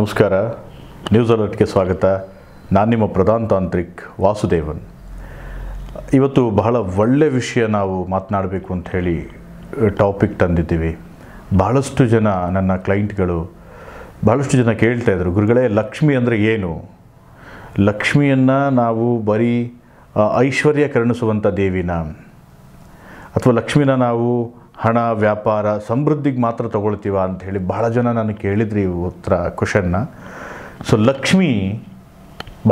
ನಮಸ್ಕಾರ ನ್ಯೂಸ್ ಅಲರ್ಟ್ಗೆ ಸ್ವಾಗತ ನಾನು ನಿಮ್ಮ ಪ್ರಧಾನ ತಾಂತ್ರಿಕ್ ವಾಸುದೇವನ್ ಇವತ್ತು ಬಹಳ ಒಳ್ಳೆ ವಿಷಯ ನಾವು ಮಾತನಾಡಬೇಕು ಅಂತ ಹೇಳಿ ಟಾಪಿಕ್ ತಂದಿದ್ದೀವಿ ಬಹಳಷ್ಟು ಜನ ನನ್ನ ಕ್ಲೈಂಟ್ಗಳು ಬಹಳಷ್ಟು ಜನ ಕೇಳ್ತಾ ಇದ್ದರು ಗುರುಗಳೇ ಲಕ್ಷ್ಮಿ ಅಂದರೆ ಏನು ಲಕ್ಷ್ಮಿಯನ್ನು ನಾವು ಬರೀ ಐಶ್ವರ್ಯ ಕರುಣಿಸುವಂಥ ದೇವಿನ ಅಥವಾ ಲಕ್ಷ್ಮಿನ ನಾವು ಹಣ ವ್ಯಾಪಾರ ಸಮೃದ್ಧಿಗೆ ಮಾತ್ರ ತೊಗೊಳ್ತೀವ ಹೇಳಿ ಭಾಳ ಜನ ನಾನು ಕೇಳಿದ್ರಿ ಉತ್ತರ ಕ್ವಶನ್ನ ಸೊ ಲಕ್ಷ್ಮಿ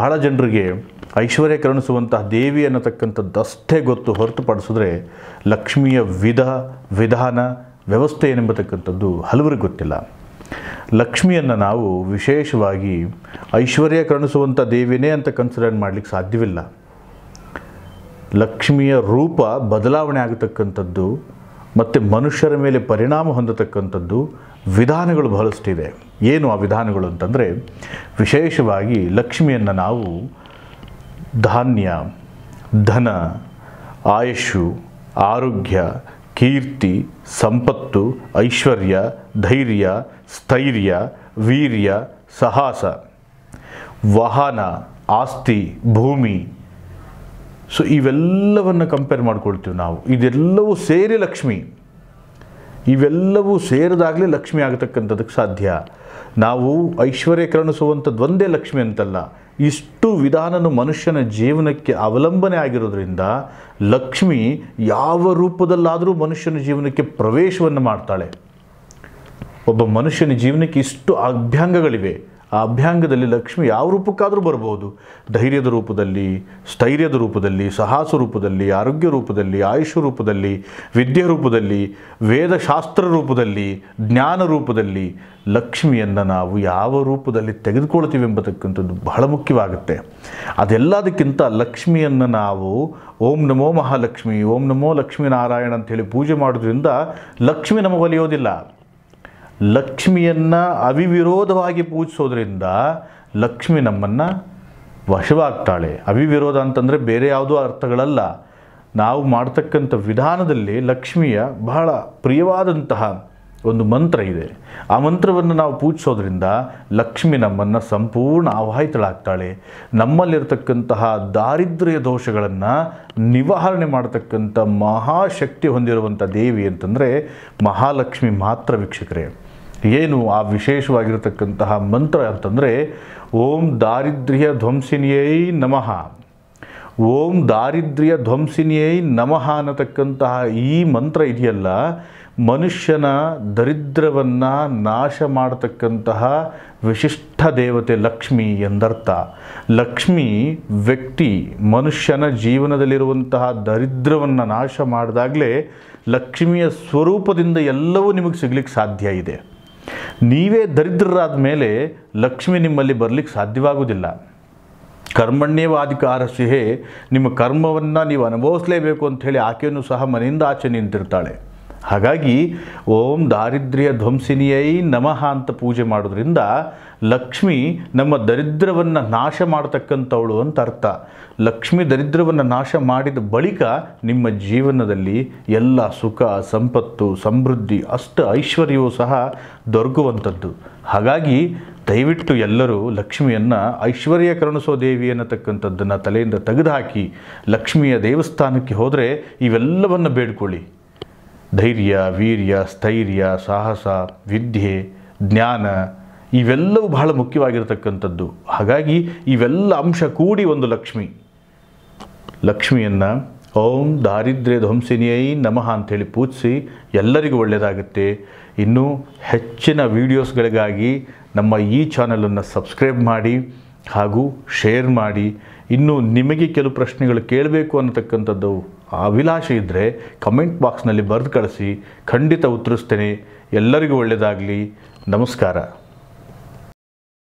ಬಹಳ ಜನರಿಗೆ ಐಶ್ವರ್ಯ ಕರುಣಿಸುವಂತಹ ದೇವಿ ಅನ್ನತಕ್ಕಂಥದ್ದು ಅಷ್ಟೇ ಗೊತ್ತು ಹೊರತುಪಡಿಸಿದ್ರೆ ಲಕ್ಷ್ಮಿಯ ವಿಧ ವಿಧಾನ ವ್ಯವಸ್ಥೆ ಏನೆಂಬತಕ್ಕಂಥದ್ದು ಹಲವರಿಗೆ ಗೊತ್ತಿಲ್ಲ ಲಕ್ಷ್ಮಿಯನ್ನು ನಾವು ವಿಶೇಷವಾಗಿ ಐಶ್ವರ್ಯ ಕರುಣಿಸುವಂಥ ದೇವಿನೇ ಅಂತ ಕನ್ಸಿಡರ್ ಮಾಡಲಿಕ್ಕೆ ಸಾಧ್ಯವಿಲ್ಲ ಲಕ್ಷ್ಮಿಯ ರೂಪ ಬದಲಾವಣೆ ಆಗತಕ್ಕಂಥದ್ದು ಮತ್ತು ಮನುಷ್ಯರ ಮೇಲೆ ಪರಿಣಾಮ ಹೊಂದತಕ್ಕಂಥದ್ದು ವಿಧಾನಗಳು ಬಹಳಷ್ಟಿದೆ ಏನು ಆ ವಿಧಾನಗಳು ಅಂತಂದರೆ ವಿಶೇಷವಾಗಿ ಲಕ್ಷ್ಮಿಯನ್ನು ನಾವು ಧಾನ್ಯ ಧನ ಆಯುಷು ಆರೋಗ್ಯ ಕೀರ್ತಿ ಸಂಪತ್ತು ಐಶ್ವರ್ಯ ಧೈರ್ಯ ಸ್ಥೈರ್ಯ ವೀರ್ಯ ಸಾಹಸ ವಾಹನ ಆಸ್ತಿ ಭೂಮಿ ಸೊ ಇವೆಲ್ಲವನ್ನು ಕಂಪೇರ್ ಮಾಡ್ಕೊಳ್ತೀವಿ ನಾವು ಇದೆಲ್ಲವೂ ಸೇರಿ ಲಕ್ಷ್ಮಿ ಇವೆಲ್ಲವೂ ಸೇರಿದಾಗಲೇ ಲಕ್ಷ್ಮಿ ಆಗತಕ್ಕಂಥದಕ್ಕೆ ಸಾಧ್ಯ ನಾವು ಐಶ್ವರ್ಯ ಒಂದೇ ಲಕ್ಷ್ಮಿ ಅಂತಲ್ಲ ಇಷ್ಟು ವಿಧಾನನು ಮನುಷ್ಯನ ಜೀವನಕ್ಕೆ ಅವಲಂಬನೆ ಆಗಿರೋದ್ರಿಂದ ಲಕ್ಷ್ಮಿ ಯಾವ ರೂಪದಲ್ಲಾದರೂ ಮನುಷ್ಯನ ಜೀವನಕ್ಕೆ ಪ್ರವೇಶವನ್ನು ಮಾಡ್ತಾಳೆ ಒಬ್ಬ ಮನುಷ್ಯನ ಜೀವನಕ್ಕೆ ಇಷ್ಟು ಅಭ್ಯಂಗಗಳಿವೆ ಆ ಅಭ್ಯಾಂಗದಲ್ಲಿ ಲಕ್ಷ್ಮಿ ಯಾವ ರೂಪಕ್ಕಾದರೂ ಬರಬಹುದು ಧೈರ್ಯದ ರೂಪದಲ್ಲಿ ಸ್ಥೈರ್ಯದ ರೂಪದಲ್ಲಿ ಸಾಹಸ ರೂಪದಲ್ಲಿ ಆರೋಗ್ಯ ರೂಪದಲ್ಲಿ ಆಯುಷ್ ರೂಪದಲ್ಲಿ ವಿದ್ಯೆ ರೂಪದಲ್ಲಿ ವೇದಶಾಸ್ತ್ರ ರೂಪದಲ್ಲಿ ಜ್ಞಾನ ರೂಪದಲ್ಲಿ ಲಕ್ಷ್ಮಿಯನ್ನು ನಾವು ಯಾವ ರೂಪದಲ್ಲಿ ತೆಗೆದುಕೊಳ್ತೀವಿ ಎಂಬತಕ್ಕಂಥದ್ದು ಬಹಳ ಮುಖ್ಯವಾಗುತ್ತೆ ಅದೆಲ್ಲದಕ್ಕಿಂತ ಲಕ್ಷ್ಮಿಯನ್ನು ನಾವು ಓಂ ನಮೋ ಮಹಾಲಕ್ಷ್ಮಿ ಓಂ ನಮೋ ಲಕ್ಷ್ಮೀನಾರಾಯಣ ಹೇಳಿ ಪೂಜೆ ಮಾಡೋದ್ರಿಂದ ಲಕ್ಷ್ಮಿ ನಮಗೆ ಒಲಿಯೋದಿಲ್ಲ ಲಕ್ಷ್ಮಿಯನ್ನು ಅವಿವಿರೋಧವಾಗಿ ಪೂಜಿಸೋದ್ರಿಂದ ಲಕ್ಷ್ಮಿ ನಮ್ಮನ್ನು ವಶವಾಗ್ತಾಳೆ ಅವಿವಿರೋಧ ಅಂತಂದರೆ ಬೇರೆ ಯಾವುದೂ ಅರ್ಥಗಳಲ್ಲ ನಾವು ಮಾಡ್ತಕ್ಕಂಥ ವಿಧಾನದಲ್ಲಿ ಲಕ್ಷ್ಮಿಯ ಬಹಳ ಪ್ರಿಯವಾದಂತಹ ಒಂದು ಮಂತ್ರ ಇದೆ ಆ ಮಂತ್ರವನ್ನು ನಾವು ಪೂಜಿಸೋದ್ರಿಂದ ಲಕ್ಷ್ಮಿ ನಮ್ಮನ್ನು ಸಂಪೂರ್ಣ ಆವಾಹಿತಳಾಗ್ತಾಳೆ ನಮ್ಮಲ್ಲಿರತಕ್ಕಂತಹ ದಾರಿದ್ರ್ಯ ದೋಷಗಳನ್ನು ನಿವಾರಣೆ ಮಾಡತಕ್ಕಂಥ ಮಹಾಶಕ್ತಿ ಹೊಂದಿರುವಂಥ ದೇವಿ ಅಂತಂದರೆ ಮಹಾಲಕ್ಷ್ಮಿ ಮಾತ್ರ ವೀಕ್ಷಕರೇ ಏನು ಆ ವಿಶೇಷವಾಗಿರತಕ್ಕಂತಹ ಮಂತ್ರ ಅಂತಂದರೆ ಓಂ ದಾರಿದ್ರ್ಯ ಧ್ವಂಸಿನಿಯೈ ನಮಃ ಓಂ ದಾರಿದ್ರ್ಯ ಧ್ವಂಸಿನಿಯೈ ನಮಃ ಅನ್ನತಕ್ಕಂತಹ ಈ ಮಂತ್ರ ಇದೆಯಲ್ಲ ಮನುಷ್ಯನ ದರಿದ್ರವನ್ನು ನಾಶ ಮಾಡತಕ್ಕಂತಹ ವಿಶಿಷ್ಟ ದೇವತೆ ಲಕ್ಷ್ಮಿ ಎಂದರ್ಥ ಲಕ್ಷ್ಮಿ ವ್ಯಕ್ತಿ ಮನುಷ್ಯನ ಜೀವನದಲ್ಲಿರುವಂತಹ ದರಿದ್ರವನ್ನು ನಾಶ ಮಾಡಿದಾಗಲೇ ಲಕ್ಷ್ಮಿಯ ಸ್ವರೂಪದಿಂದ ಎಲ್ಲವೂ ನಿಮಗೆ ಸಿಗ್ಲಿಕ್ಕೆ ಸಾಧ್ಯ ಇದೆ ನೀವೇ ದರಿದ್ರರಾದ ಮೇಲೆ ಲಕ್ಷ್ಮಿ ನಿಮ್ಮಲ್ಲಿ ಬರಲಿಕ್ಕೆ ಸಾಧ್ಯವಾಗುವುದಿಲ್ಲ ಕರ್ಮಣ್ಯವಾಧಿಕಾರಶಿಹೇ ನಿಮ್ಮ ಕರ್ಮವನ್ನು ನೀವು ಅನುಭವಿಸಲೇಬೇಕು ಅಂಥೇಳಿ ಆಕೆಯನ್ನು ಸಹ ಮನೆಯಿಂದ ಆಚೆ ನಿಂತಿರ್ತಾಳೆ ಹಾಗಾಗಿ ಓಂ ದಾರಿದ್ರ್ಯ ಧ್ವಂಸಿನಿಯೈ ನಮಃ ಅಂತ ಪೂಜೆ ಮಾಡೋದ್ರಿಂದ ಲಕ್ಷ್ಮಿ ನಮ್ಮ ದರಿದ್ರವನ್ನು ನಾಶ ಮಾಡತಕ್ಕಂಥವಳು ಅಂತ ಅರ್ಥ ಲಕ್ಷ್ಮಿ ದರಿದ್ರವನ್ನು ನಾಶ ಮಾಡಿದ ಬಳಿಕ ನಿಮ್ಮ ಜೀವನದಲ್ಲಿ ಎಲ್ಲ ಸುಖ ಸಂಪತ್ತು ಸಮೃದ್ಧಿ ಅಷ್ಟು ಐಶ್ವರ್ಯವೂ ಸಹ ದೊರಕುವಂಥದ್ದು ಹಾಗಾಗಿ ದಯವಿಟ್ಟು ಎಲ್ಲರೂ ಲಕ್ಷ್ಮಿಯನ್ನು ಐಶ್ವರ್ಯ ಕರುಣಿಸೋ ದೇವಿ ಅನ್ನತಕ್ಕಂಥದ್ದನ್ನು ತಲೆಯಿಂದ ತೆಗೆದುಹಾಕಿ ಲಕ್ಷ್ಮಿಯ ದೇವಸ್ಥಾನಕ್ಕೆ ಹೋದರೆ ಇವೆಲ್ಲವನ್ನು ಬೇಡ್ಕೊಳ್ಳಿ ಧೈರ್ಯ ವೀರ್ಯ ಸ್ಥೈರ್ಯ ಸಾಹಸ ವಿದ್ಯೆ ಜ್ಞಾನ ಇವೆಲ್ಲವೂ ಬಹಳ ಮುಖ್ಯವಾಗಿರತಕ್ಕಂಥದ್ದು ಹಾಗಾಗಿ ಇವೆಲ್ಲ ಅಂಶ ಕೂಡಿ ಒಂದು ಲಕ್ಷ್ಮಿ ಲಕ್ಷ್ಮಿಯನ್ನು ಓಂ ದಾರಿದ್ರ್ಯ ಧ್ವಂಸಿನಿಯೈ ನಮಃ ಅಂಥೇಳಿ ಪೂಜಿಸಿ ಎಲ್ಲರಿಗೂ ಒಳ್ಳೆಯದಾಗುತ್ತೆ ಇನ್ನೂ ಹೆಚ್ಚಿನ ವೀಡಿಯೋಸ್ಗಳಿಗಾಗಿ ನಮ್ಮ ಈ ಚಾನಲನ್ನು ಸಬ್ಸ್ಕ್ರೈಬ್ ಮಾಡಿ ಹಾಗೂ ಶೇರ್ ಮಾಡಿ ಇನ್ನು ನಿಮಗೆ ಕೆಲವು ಪ್ರಶ್ನೆಗಳು ಕೇಳಬೇಕು ಅನ್ನತಕ್ಕಂಥದ್ದು ಅಭಿಲಾಷೆ ಇದ್ದರೆ ಕಮೆಂಟ್ ಬಾಕ್ಸ್ನಲ್ಲಿ ಬರೆದು ಕಳಿಸಿ ಖಂಡಿತ ಉತ್ತರಿಸ್ತೇನೆ ಎಲ್ಲರಿಗೂ ಒಳ್ಳೆಯದಾಗಲಿ ನಮಸ್ಕಾರ